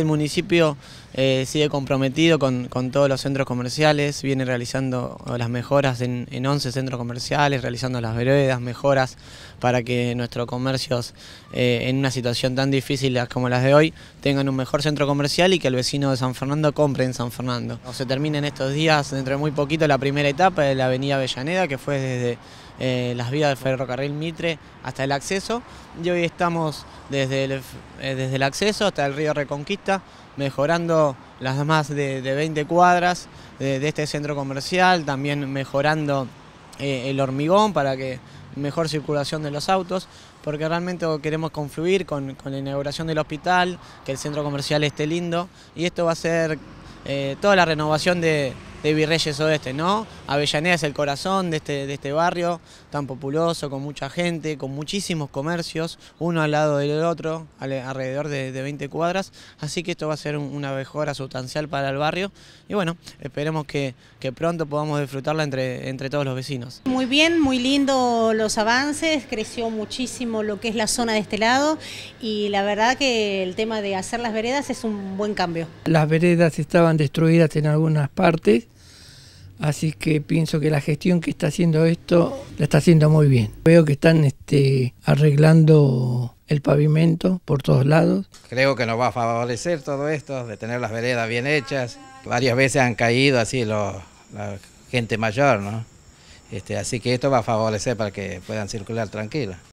El municipio eh, sigue comprometido con, todos los centros comerciales, viene realizando las mejoras en, 11 centros comerciales, realizando las veredas, mejoras para que nuestros comercios eh, en una situación tan difícil como las de hoy tengan un mejor centro comercial y que el vecino de San Fernando compre en San Fernando. Se termina en estos días, dentro de muy poquito, la primera etapa de la avenida Avellaneda que fue desde eh, las vías del ferrocarril Mitre hasta el acceso y hoy estamos desde el, eh, desde el acceso hasta el río Reconquista mejorando las más de, 20 cuadras de, este centro comercial, también mejorando eh, el hormigón para que mejor circulación de los autos, porque realmente queremos confluir con, con la inauguración del hospital, que el centro comercial esté lindo y esto va a ser toda la renovación de, de Virreyes Oeste, ¿no? Avellaneda es el corazón de este, de este barrio tan populoso, con mucha gente, con muchísimos comercios, uno al lado del otro, alrededor de, 20 cuadras, así que esto va a ser una mejora sustancial para el barrio y bueno, esperemos que, que pronto podamos disfrutarla entre, entre todos los vecinos. Muy bien, muy lindo los avances, creció muchísimo lo que es la zona de este lado y la verdad que el tema de hacer las veredas es un buen cambio. Las veredas estaban destruidas en algunas partes Así que pienso que la gestión que está haciendo esto la está haciendo muy bien. Veo que están este, arreglando el pavimento por todos lados. Creo que nos va a favorecer todo esto, de tener las veredas bien hechas. Varias veces han caído así la gente mayor, ¿no? Este, así que esto va a favorecer para que puedan circular tranquilos.